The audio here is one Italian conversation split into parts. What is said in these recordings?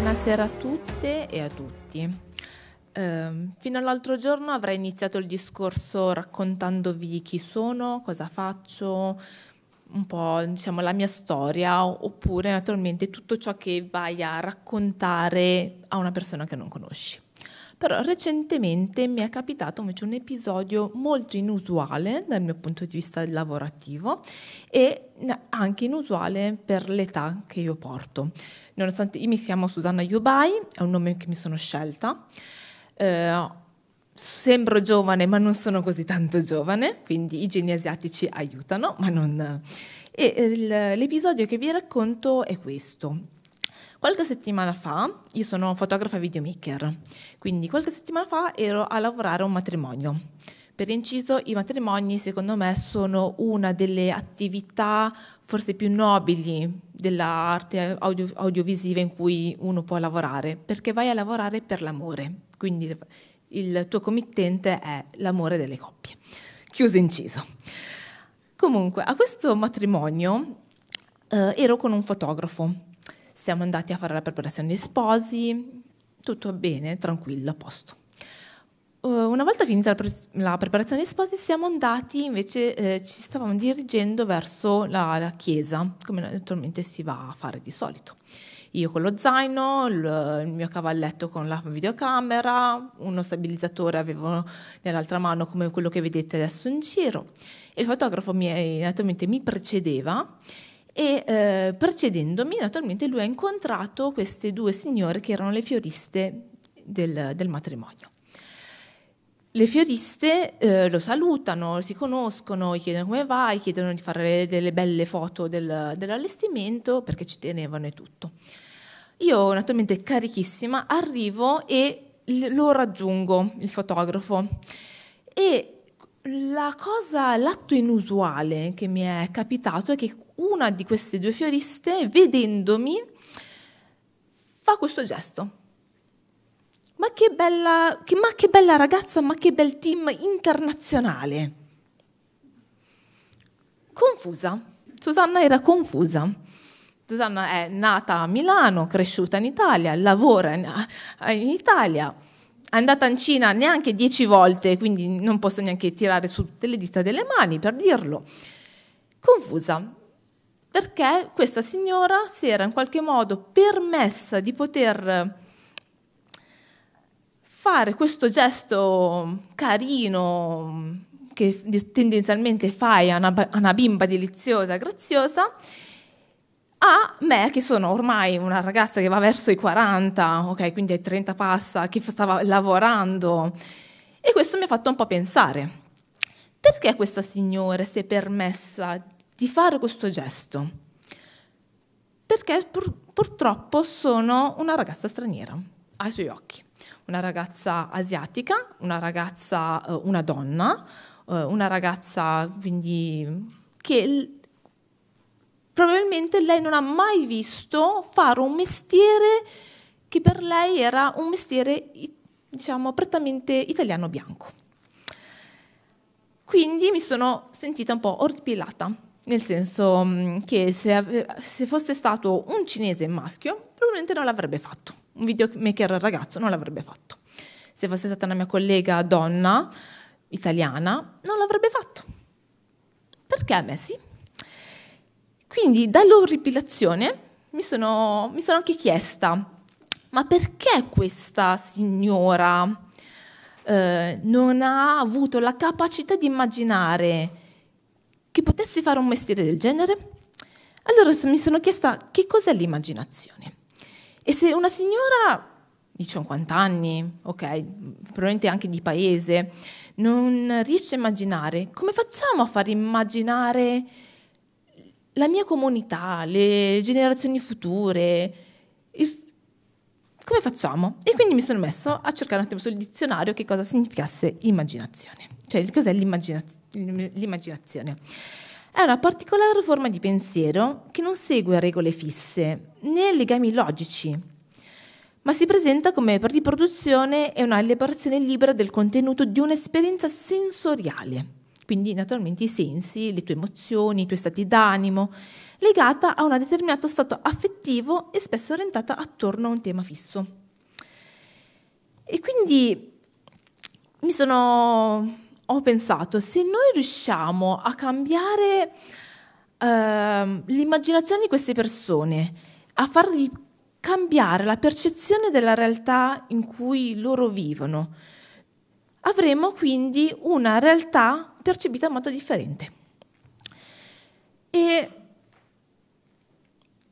Buonasera a tutte e a tutti. Eh, fino all'altro giorno avrei iniziato il discorso raccontandovi chi sono, cosa faccio, un po' diciamo, la mia storia oppure naturalmente tutto ciò che vai a raccontare a una persona che non conosci però recentemente mi è capitato invece un episodio molto inusuale dal mio punto di vista lavorativo e anche inusuale per l'età che io porto. Nonostante io mi chiamo Susanna Yubai, è un nome che mi sono scelta. Eh, sembro giovane, ma non sono così tanto giovane, quindi i geni asiatici aiutano, ma non... E l'episodio che vi racconto è questo. Qualche settimana fa, io sono fotografa videomaker, quindi qualche settimana fa ero a lavorare a un matrimonio. Per inciso, i matrimoni secondo me sono una delle attività forse più nobili dell'arte audio- audiovisiva in cui uno può lavorare, perché vai a lavorare per l'amore, quindi il tuo committente è l'amore delle coppie. Chiuso inciso. Comunque, a questo matrimonio eh, ero con un fotografo siamo andati a fare la preparazione di sposi, tutto bene, tranquillo, a posto. Eh, una volta finita la preparazione di sposi siamo andati, invece eh, ci stavamo dirigendo verso la, la chiesa, come naturalmente si va a fare di solito. Io con lo zaino, il, il mio cavalletto con la videocamera, uno stabilizzatore avevo nell'altra mano come quello che vedete adesso in giro. Il fotografo mi, naturalmente mi precedeva e eh, precedendomi naturalmente lui ha incontrato queste due signore che erano le fioriste del, del matrimonio. Le fioriste eh, lo salutano, si conoscono, gli chiedono come va, gli chiedono di fare delle belle foto del, dell'allestimento perché ci tenevano e tutto. Io naturalmente carichissima arrivo e lo raggiungo, il fotografo. E la cosa, l'atto inusuale che mi è capitato è che una di queste due fioriste, vedendomi, fa questo gesto. Ma che bella, che, ma che bella ragazza, ma che bel team internazionale. Confusa. Susanna era confusa. Susanna è nata a Milano, cresciuta in Italia, lavora in Italia, è andata in Cina neanche dieci volte, quindi non posso neanche tirare su tutte le dita delle mani per dirlo. Confusa perché questa signora si era in qualche modo permessa di poter eh, fare questo gesto carino mm, che tendenzialmente fai a una, a una bimba deliziosa, graziosa, a me che sono ormai una ragazza che va verso i 40, ok, quindi ai 30 passa, che stava lavorando. E questo mi ha fatto un po' pensare. Perché questa signora si è permessa di fare questo gesto, perché pur, purtroppo sono una ragazza straniera ai suoi occhi, una ragazza asiatica, una ragazza, eh, una donna, eh, una ragazza quindi che probabilmente lei non ha mai visto fare un mestiere che per lei era un mestiere diciamo prettamente italiano bianco. Quindi mi sono sentita un po' orpilata nel senso mm, che se, se fosse stato un cinese maschio, probabilmente non l'avrebbe fatto, un videomaker ragazzo non l'avrebbe fatto. Se fosse stata una mia collega donna, italiana, non l'avrebbe fatto. Perché a me sì? Quindi dall'orripilazione mi sono, mi sono anche chiesta, ma perché questa signora eh, non ha avuto la capacità di immaginare che potessi fare un mestiere del genere? Allora mi sono chiesta che cos'è l'immaginazione. E se una signora di 50 anni, ok, probabilmente anche di paese, non riesce a immaginare, come facciamo a far immaginare la mia comunità, le generazioni future? Il... Come facciamo? E quindi mi sono messo a cercare un attimo sul dizionario che cosa significasse immaginazione. Cioè, cos'è l'immaginazione? È una particolare forma di pensiero che non segue regole fisse né legami logici, ma si presenta come riproduzione e una liberazione libera del contenuto di un'esperienza sensoriale. Quindi, naturalmente, i sensi, le tue emozioni, i tuoi stati d'animo, legata a un determinato stato affettivo e spesso orientata attorno a un tema fisso. E quindi mi sono ho pensato, se noi riusciamo a cambiare eh, l'immaginazione di queste persone, a fargli cambiare la percezione della realtà in cui loro vivono, avremo quindi una realtà percepita in modo differente. E,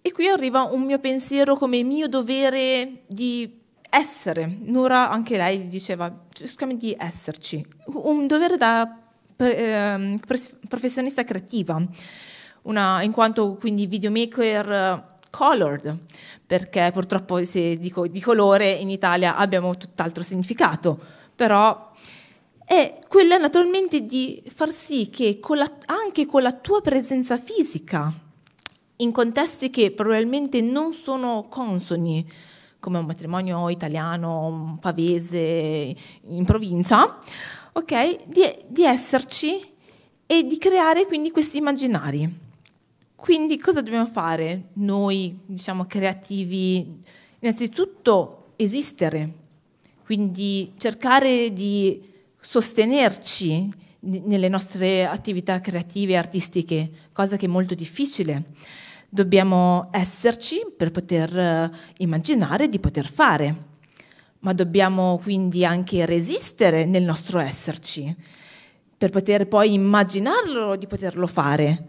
e qui arriva un mio pensiero come mio dovere di essere. Nora, anche lei diceva, cerchiamo di esserci. Un dovere da ehm, professionista creativa, Una, in quanto quindi videomaker colored, perché purtroppo se dico di colore in Italia abbiamo tutt'altro significato, però è quella naturalmente di far sì che con la, anche con la tua presenza fisica, in contesti che probabilmente non sono consoni, come un matrimonio italiano, pavese, in provincia, ok? di, di esserci e di creare quindi questi immaginari. Quindi cosa dobbiamo fare noi, diciamo, creativi? Innanzitutto esistere, quindi cercare di sostenerci nelle nostre attività creative e artistiche, cosa che è molto difficile. Dobbiamo esserci per poter eh, immaginare di poter fare, ma dobbiamo quindi anche resistere nel nostro esserci, per poter poi immaginarlo di poterlo fare.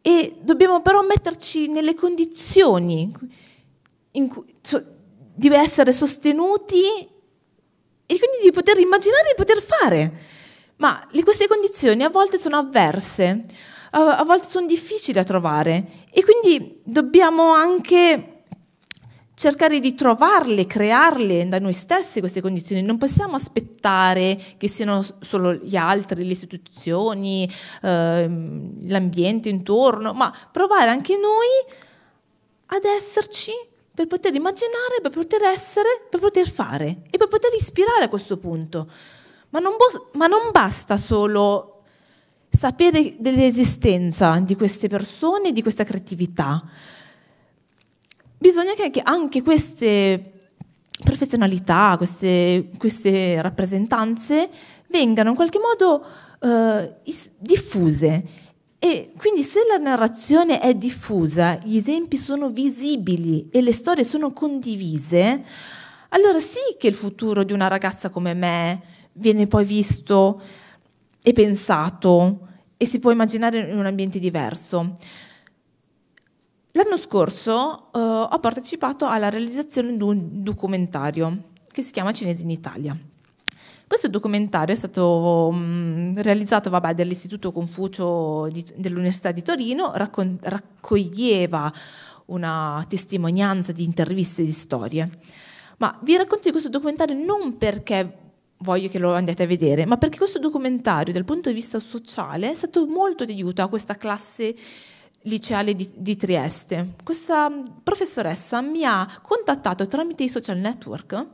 E dobbiamo però metterci nelle condizioni in cui, cioè, di essere sostenuti e quindi di poter immaginare di poter fare. Ma queste condizioni a volte sono avverse a, volte sono difficili da trovare e quindi dobbiamo anche cercare di trovarle, crearle da noi stessi queste condizioni. Non possiamo aspettare che siano solo gli altri, le istituzioni, ehm, l'ambiente intorno, ma provare anche noi ad esserci per poter immaginare, per poter essere, per poter fare e per poter ispirare a questo punto. Ma non, ma non basta solo sapere dell'esistenza di queste persone, di questa creatività. Bisogna che anche queste professionalità, queste, queste rappresentanze vengano in qualche modo eh, diffuse. E quindi se la narrazione è diffusa, gli esempi sono visibili e le storie sono condivise, allora sì che il futuro di una ragazza come me viene poi visto e pensato e si può immaginare in un ambiente diverso. L'anno scorso eh, ho partecipato alla realizzazione di un documentario che si chiama Cinesi in Italia. Questo documentario è stato mm, realizzato vabbè, dall'Istituto Confucio di, dell'Università di Torino, raccon- raccoglieva una testimonianza di interviste e di storie. Ma vi racconto di questo documentario non perché voglio che lo andiate a vedere, ma perché questo documentario dal punto di vista sociale è stato molto di aiuto a questa classe liceale di, di, Trieste. Questa professoressa mi ha contattato tramite i social network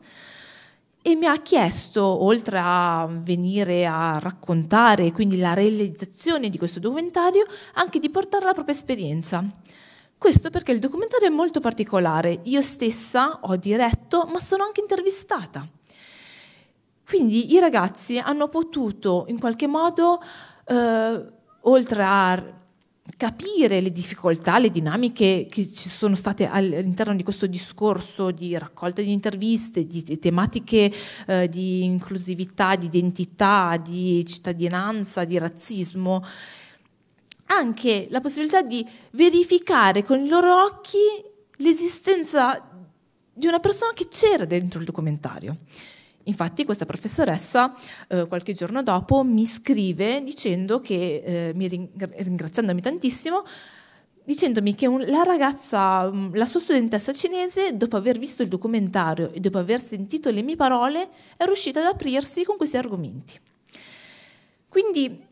e mi ha chiesto, oltre a venire a raccontare quindi la realizzazione di questo documentario, anche di portare la propria esperienza. Questo perché il documentario è molto particolare. Io stessa ho diretto, ma sono anche intervistata. Quindi i ragazzi hanno potuto in qualche modo, eh, oltre a capire le difficoltà, le dinamiche che ci sono state all'interno di questo discorso di raccolta di interviste, di tematiche eh, di inclusività, di identità, di cittadinanza, di razzismo, anche la possibilità di verificare con i loro occhi l'esistenza di una persona che c'era dentro il documentario. Infatti questa professoressa eh, qualche giorno dopo mi scrive dicendo che, eh, mi ringra- ringraziandomi tantissimo, dicendomi che un, la ragazza, mm, la sua studentessa cinese, dopo aver visto il documentario e dopo aver sentito le mie parole, è riuscita ad aprirsi con questi argomenti. Quindi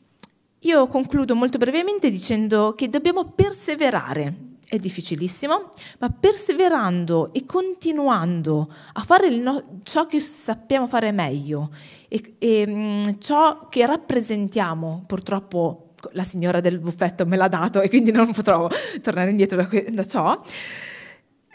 io concludo molto brevemente dicendo che dobbiamo perseverare, è difficilissimo, ma perseverando e continuando a fare no ciò che sappiamo fare meglio e, e mh, mm, ciò che rappresentiamo, purtroppo la signora del buffetto me l'ha dato e quindi non potrò tornare indietro da, da ciò,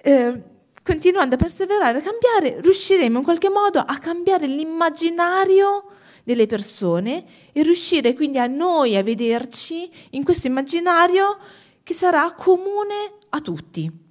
eh, continuando a perseverare, a cambiare, riusciremo in qualche modo a cambiare l'immaginario delle persone e riuscire quindi a noi a vederci in questo immaginario che sarà comune a tutti.